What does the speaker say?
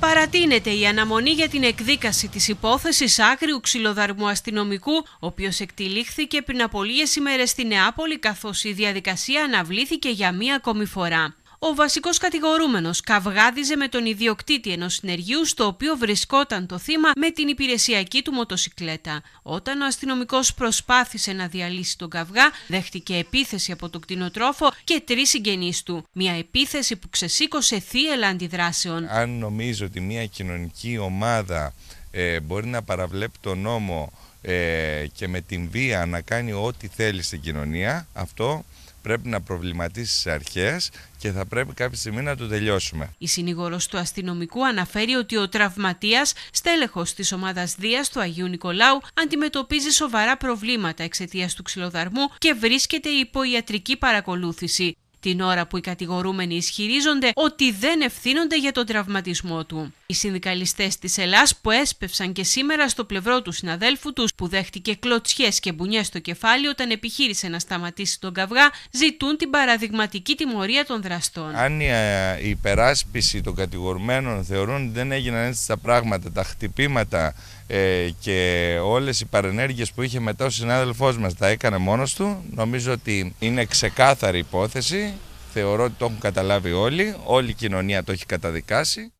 Παρατείνεται η αναμονή για την εκδίκαση της υπόθεσης άκριου ξυλοδαρμού αστυνομικού, ο οποίος εκτιλήχθηκε πριν από λίγες ημέρες στη Νεάπολη, καθώς η διαδικασία αναβλήθηκε για μία ακόμη φορά ο βασικός κατηγορούμενος καυγάδιζε με τον ιδιοκτήτη ενός συνεργείου στο οποίο βρισκόταν το θύμα με την υπηρεσιακή του μοτοσικλέτα. Όταν ο αστυνομικός προσπάθησε να διαλύσει τον καυγά, δέχτηκε επίθεση από τον κτηνοτρόφο και τρεις συγγενείς του. Μια επίθεση που ξεσήκωσε θύελα αντιδράσεων. Αν νομίζω ότι μια κοινωνική ομάδα ε, μπορεί να παραβλέπει τον νόμο ε, και με την βία να κάνει ό,τι θέλει στην κοινωνία, αυτό πρέπει να προβληματίσεις τις αρχές και θα πρέπει κάποια στιγμή να το τελειώσουμε. Η συνήγορος του αστυνομικού αναφέρει ότι ο τραυματίας, στέλεχος της ομάδας Δίας του Αγίου Νικολάου, αντιμετωπίζει σοβαρά προβλήματα εξαιτίας του ξυλοδαρμού και βρίσκεται υπό ιατρική παρακολούθηση την ώρα που οι κατηγορούμενοι ισχυρίζονται ότι δεν ευθύνονται για τον τραυματισμό του. Οι συνδικαλιστές της Ελλάς που έσπευσαν και σήμερα στο πλευρό του συναδέλφου τους, που δέχτηκε κλωτσιές και μπουνιές στο κεφάλι όταν επιχείρησε να σταματήσει τον καυγά ζητούν την παραδειγματική τιμωρία των δραστών. Αν η ε, υπεράσπιση των κατηγορουμένων θεωρούν ότι δεν έγιναν έτσι τα πράγματα, τα χτυπήματα ε, και όλες οι παρενέργειες που είχε μετά ο συνάδελφός μας τα έκανε μόνος του, νομίζω ότι είναι ξεκάθαρη υπόθεση Θεωρώ ότι το έχουν καταλάβει όλοι, όλη η κοινωνία το έχει καταδικάσει.